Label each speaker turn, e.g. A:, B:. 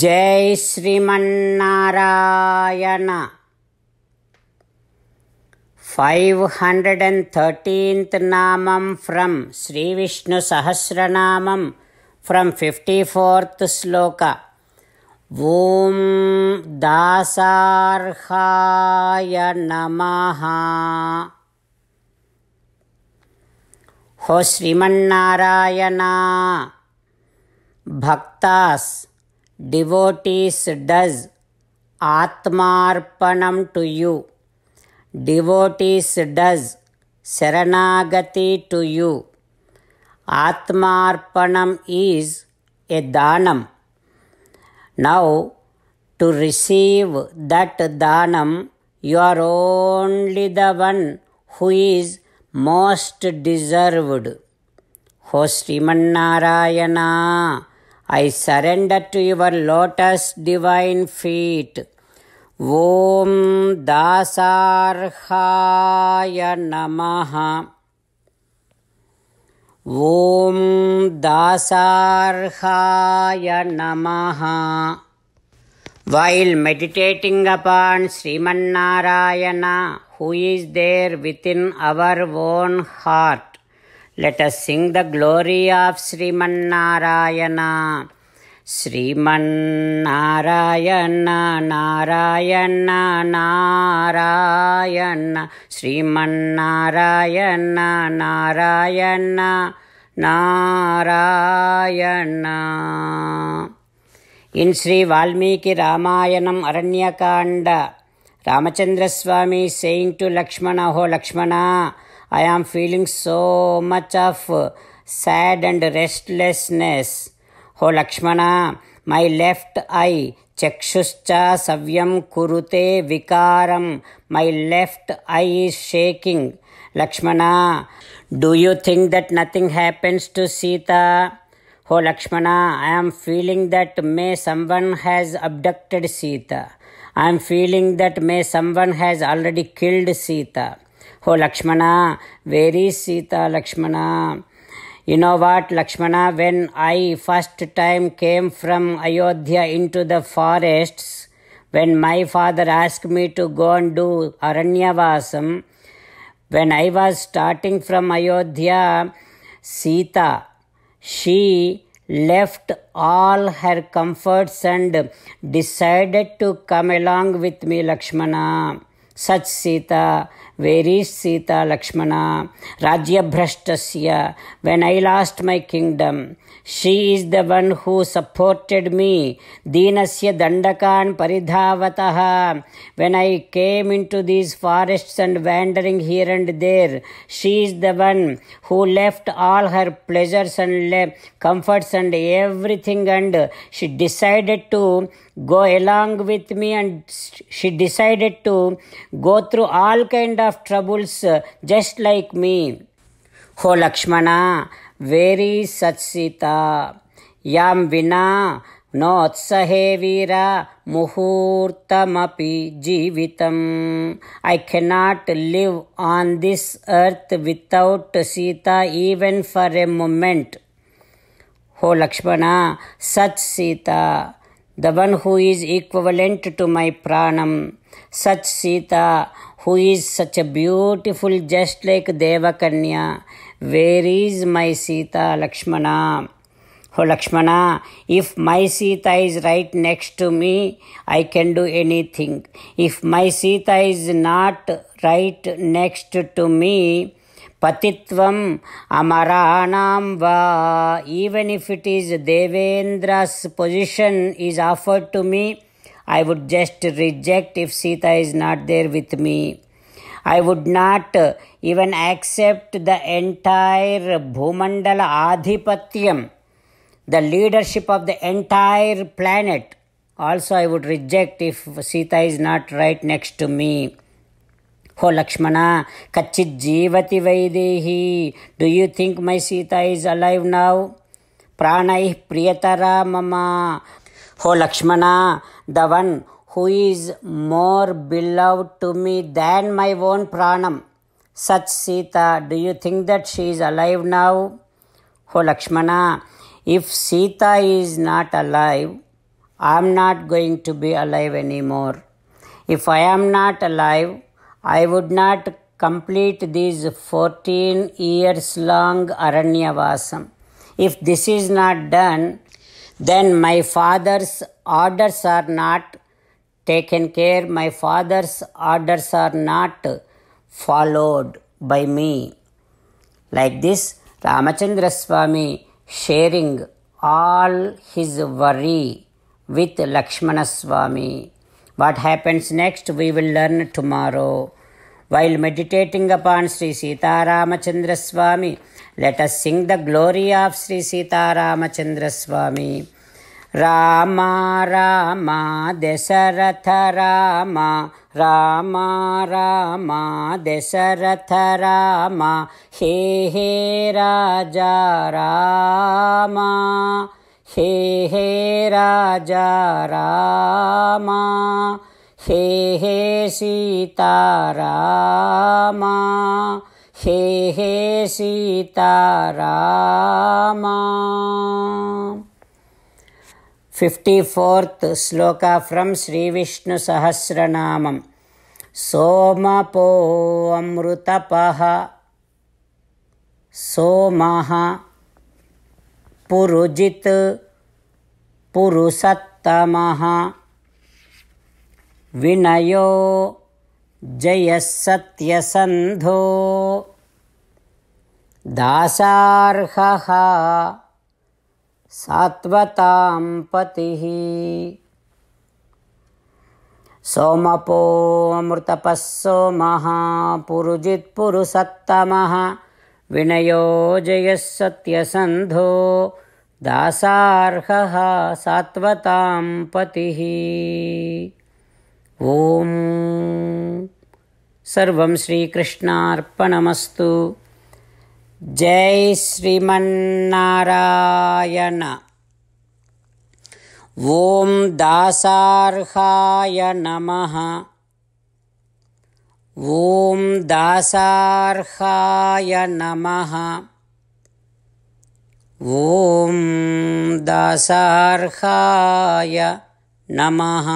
A: జై Srimannarayana five hundred and thirteenth నామం from Sri Vishnu Sahasranamam from fifty fourth శ్లోక ఓం దాసార్హాయ నమ హో శ్రీమన్నారాయణ భక్తాస్ devotees does Atmarpanam to you. Devotees does Saranagati to you. Atmarpanam is a danam. Now, to receive that danam, you are only the one who is most deserved. host Srimannarayana. I surrender to your lotus divine feet. ॐ Dasarhaya Namaha, ॐ Dasarhaya Namaha. While meditating upon Sriman Narayana, who is there within our own heart, let us sing the glory of Srimannarayana. Srimannarayana Narayana Narayana Srimannarayana Narayana Narayana In Sri Valmiki Ramayanam Aranyakanda, Ramachandra Swami saying to Lakshmana, Ho Lakshmana, I am feeling so much of uh, sad and restlessness. O Lakshmana, my left eye, Chakshushcha Savyam Kurute Vikaram, my left eye is shaking. Lakshmana, do you think that nothing happens to Sita? Oh Lakshmana, I am feeling that may someone has abducted Sita. I am feeling that may someone has already killed Sita. Oh, Lakshmana, where Sita, Lakshmana, You know what, Lakshmana, when I first time came from Ayodhya into the forests, when my father asked me to go and do Aranyavasam, when I was starting from Ayodhya, Sita, she left all her comforts and decided to come along with me, Lakshmana. Such Sita, where's Sita Lakshmana ರಾಜ್ಯಭ್ರಷ್ಟಸ್ಯ when I lost my kingdom she is the one who supported me ದೀನಸ್ಯ ದಂಡಕಾನ್ ಪರಿಧಾವತಃ when I came into these forests and wandering here and there she is the one who left all her pleasures and ಲೆ comforts and everything and she decided to go along with me and she decided to go through all kind of of troubles uh, just like me. Ho Lakshmana, where is Satsita? Yam Vina नोत्सहे वीर मुहूर्तमपि जीवितम् I cannot live on this earth without Sita even for a moment हो Lakshmana such Sita the one who is equivalent to my pranam, such Sita, who is such a beautiful, just like Devakanya. Where is my Sita, Lakshmana? Oh, Lakshmana, if my Sita is right next to me, I can do anything. If my Sita is not right next to me, Patitvam Amaranam Va. Even if it is Devendra's position is offered to me, I would just reject if Sita is not there with me. I would not even accept the entire Bhumandala Adhipatyam, the leadership of the entire planet. Also, I would reject if Sita is not right next to me. Oh Lakshmana ಕಚ್ಚಿತ್ ಜೀವತಿ Vaidehi do you think my Sita is alive now ಪ್ರಾಣೈ ಪ್ರಿಯತರ ಮಮ oh Lakshmana the one who is more beloved to me than my own ಪ್ರಾಣಂ such Sita do you think that she is alive now oh Lakshmana if Sita is not alive I am not going to be alive any more if I am not alive I would not complete these 14 years long Aranyavasam. If this is not done, then my father's orders are not taken care, my father's orders are not followed by me. Like this, Ramachandra Swami sharing all his worry with Lakshmana Swami. What happens next, we will learn tomorrow. While meditating upon Sri Sita Ramachandra Swami, let us sing the glory of Sri Sita Ramachandra Swami. Rama Rama Rama Rama Rama Rama, Dasharatha Rama Raja ಹೇ హే హే రాజా రామా హే హే సీతారామా హే హే Sitarama fifty fourth శ్లోక from Sri Vishnu Sahasranamam సోమపో అమృతప సోమహ पुरुजित पुरुषोत्तमः विनयो जयसत्यसन्धो दासार्हः सात्वतां पतिः सोमपोऽमृतपः सोमः पुरुजित्पुरुषत्तमः विनयो जयःसत्यसन्धो दासार्हः सात्वतां पतिः ॐ सर्वं श्रीकृष्णार्पणमस्तु जय श्रीमन्नारायण ॐ दासार्हाय नमः ॐ दासार्हाय नमः ॐ दासार्हाय नमः